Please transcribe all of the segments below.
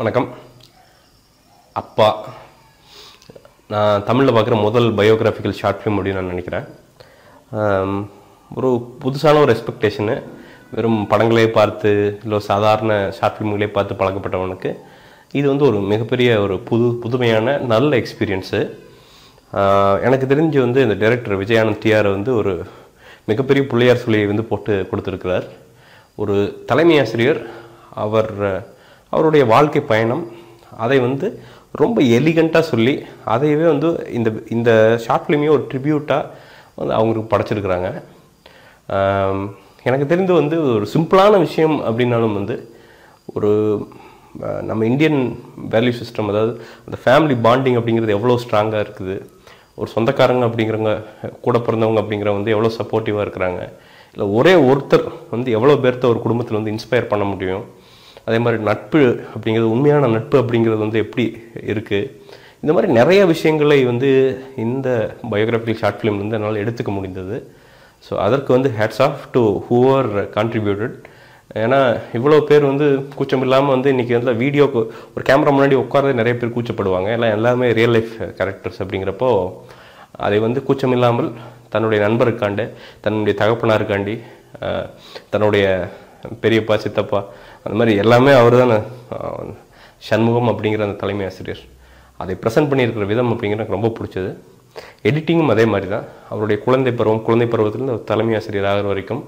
வணக்கம் அப்பா நான் தமிழில் பார்க்குற முதல் பயோகிராஃபிக்கல் ஷார்ட் ஃபிலிம் அப்படின்னு நான் நினைக்கிறேன் ஒரு புதுசான ஒரு எக்ஸ்பெக்டேஷனு வெறும் படங்களே பார்த்து இல்லை சாதாரண ஷார்ட் ஃபிலிம்களே பார்த்து பழக்கப்பட்டவனுக்கு இது வந்து ஒரு மிகப்பெரிய ஒரு புது புதுமையான நல்ல எக்ஸ்பீரியன்ஸு எனக்கு தெரிஞ்சு வந்து இந்த டைரக்டர் விஜயானந்த் டிஆர் வந்து ஒரு மிகப்பெரிய பிள்ளையார் சொல்லியை வந்து போட்டு கொடுத்துருக்கிறார் ஒரு தலைமை ஆசிரியர் அவர் அவருடைய வாழ்க்கை பயணம் அதை வந்து ரொம்ப எலிகண்ட்டாக சொல்லி அதையவே வந்து இந்த இந்த ஷார்ட் ஃபிலிமையே ஒரு ட்ரிபியூட்டாக வந்து அவங்களுக்கு படைச்சிருக்கிறாங்க எனக்கு தெரிந்து வந்து ஒரு சிம்பிளான விஷயம் அப்படின்னாலும் வந்து ஒரு நம்ம இந்தியன் வேல்யூ சிஸ்டம் அதாவது அந்த ஃபேமிலி பாண்டிங் அப்படிங்கிறது எவ்வளோ ஸ்ட்ராங்காக இருக்குது ஒரு சொந்தக்காரங்க அப்படிங்கிறவங்க கூட பிறந்தவங்க அப்படிங்கிற வந்து எவ்வளோ சப்போர்ட்டிவாக இருக்கிறாங்க இல்லை ஒரே ஒருத்தர் வந்து எவ்வளோ பேர்த்த ஒரு குடும்பத்தில் வந்து இன்ஸ்பயர் பண்ண முடியும் அதே மாதிரி நட்பு அப்படிங்கிறது உண்மையான நட்பு அப்படிங்கிறது வந்து எப்படி இருக்குது இந்த மாதிரி நிறைய விஷயங்களை வந்து இந்த பயோகிராஃபிக்கல் ஷார்ட் ஃபிலிம் வந்து என்னால் எடுத்துக்க முடிந்தது ஸோ அதற்கு வந்து hats off to whoever contributed ஏன்னா இவ்வளோ பேர் வந்து கூச்சம் இல்லாமல் வந்து இன்றைக்கி வந்து வீடியோக்கு ஒரு கேமரா முன்னாடி உட்காரதே நிறைய பேர் கூச்சப்படுவாங்க எல்லாம் எல்லாமே ரியல் லைஃப் கேரக்டர்ஸ் அப்படிங்கிறப்போ அதை வந்து கூச்சம் இல்லாமல் தன்னுடைய நண்பருக்காண்டு தன்னுடைய தகப்பனாருக்காண்டி தன்னுடைய பெரியப்பா சித்தப்பா அந்த மாதிரி எல்லாமே அவர் தான் சண்முகம் அப்படிங்கிற அந்த தலைமை ஆசிரியர் அதை ப்ரெசென்ட் பண்ணியிருக்கிற விதம் அப்படிங்கிற எனக்கு ரொம்ப பிடிச்சது எடிட்டிங்கும் அதே மாதிரி தான் அவருடைய குழந்தை பருவம் குழந்தை பருவத்திலேருந்து அவர் தலைமை ஆசிரியர் ஆகிற வரைக்கும்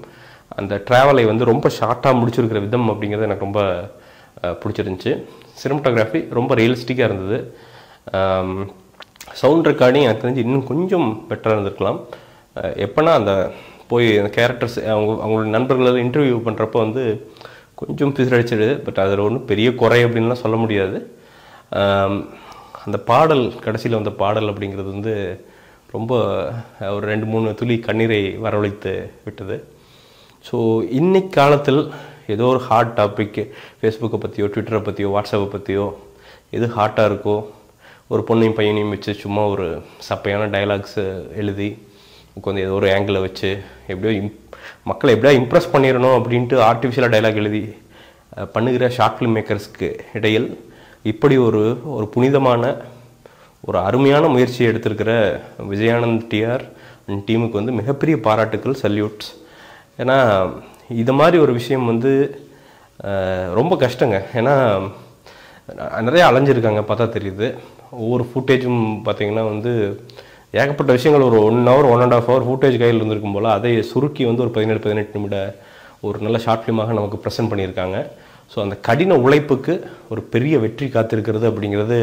அந்த ட்ராவலை வந்து ரொம்ப ஷார்ட்டாக முடிச்சிருக்கிற விதம் அப்படிங்கிறது எனக்கு ரொம்ப பிடிச்சிருந்துச்சி சினிமட்டோகிராஃபி ரொம்ப ரியலிஸ்டிக்காக இருந்தது சவுண்ட் ரெக்கார்டிங் எனக்கு தெரிஞ்சு இன்னும் கொஞ்சம் பெட்டராக இருந்திருக்கலாம் எப்போனா அந்த போய் அந்த கேரக்டர்ஸ் அவங்க அவங்களோட நண்பர்களெல்லாம் இன்டர்வியூ பண்ணுறப்போ வந்து கொஞ்சம் பிசிலடிச்சிடுது பட் அதில் ஒன்றும் பெரிய குறை அப்படின்லாம் சொல்ல முடியாது அந்த பாடல் கடைசியில் வந்த பாடல் அப்படிங்கிறது வந்து ரொம்ப ஒரு ரெண்டு மூணு துளி கண்ணீரை வரவழைத்து விட்டது ஸோ இன்னைக்கு காலத்தில் ஏதோ ஒரு ஹாட் டாப்பிக்கு ஃபேஸ்புக்கை பற்றியோ ட்விட்டரை பற்றியோ வாட்ஸ்அப்பை பற்றியோ எது ஹாட்டாக இருக்கோ ஒரு பொண்ணையும் பையனையும் வச்சு சும்மா ஒரு சப்பையான டைலாக்ஸு எழுதி உட்காந்து ஏதோ ஒரு ஆங்கிளை வச்சு எப்படியோ இம் மக்களை எப்படியா இம்ப்ரெஸ் பண்ணிடணும் அப்படின்ட்டு ஆர்டிஃபிஷியலாக டைலாக் எழுதி பண்ணுகிற ஷார்ட் ஃபிலிம் மேக்கர்ஸ்க்கு இடையில் இப்படி ஒரு ஒரு புனிதமான ஒரு அருமையான முயற்சியை எடுத்திருக்கிற விஜயானந்த் டிஆர் அண்ட் டீமுக்கு வந்து மிகப்பெரிய பாராட்டுக்கள் சல்யூட்ஸ் ஏன்னா இது மாதிரி ஒரு விஷயம் வந்து ரொம்ப கஷ்டங்க ஏன்னா நிறையா அலைஞ்சிருக்காங்க பார்த்தா தெரியுது ஒவ்வொரு ஃபுட்டேஜும் பார்த்திங்கன்னா வந்து ஏகப்பட்ட விஷயங்கள் ஒரு one hour one and half hour footage கையில் இருந்திருக்கும் போல் அதை சுருக்கி வந்து ஒரு பதினெட்டு பதினெட்டு நிமிட ஒரு நல்ல ஷார்ட் ஃபிலிமாக நமக்கு ப்ரெசென்ட் பண்ணியிருக்காங்க ஸோ அந்த கடின உழைப்புக்கு ஒரு பெரிய வெற்றி காத்திருக்கிறது அப்படிங்கிறது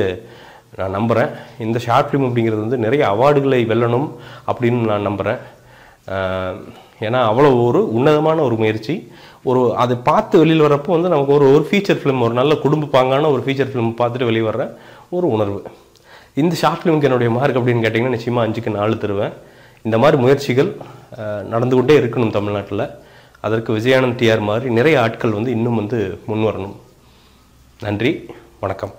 நான் நம்புகிறேன் இந்த ஷார்ட் ஃபிலிம் அப்படிங்கிறது வந்து நிறைய அவார்டுகளை வெல்லணும் அப்படின்னு நான் நம்புகிறேன் ஏன்னா அவ்வளோ ஒரு உன்னதமான ஒரு முயற்சி ஒரு அதை பார்த்து வெளியில் வரப்போ வந்து நமக்கு ஒரு ஒரு ஃபீச்சர் ஃபிலிம் ஒரு நல்ல குடும்ப பாங்கான ஒரு ஃபீச்சர் ஃபிலிம் பார்த்துட்டு வெளியே வர்ற ஒரு உணர்வு இந்த ஷார்ட் ஃபிலிமுக்கு என்னுடைய மார்க் அப்படின்னு கேட்டிங்கன்னா நிச்சயமாக அஞ்சுக்கு நாலு தருவேன் இந்த மாதிரி முயற்சிகள் நடந்து கொண்டே இருக்கணும் தமிழ்நாட்டில் அதற்கு விஜயானந்த் டிஆர் மாதிரி நிறைய ஆட்கள் வந்து இன்னும் வந்து முன்வரணும் நன்றி வணக்கம்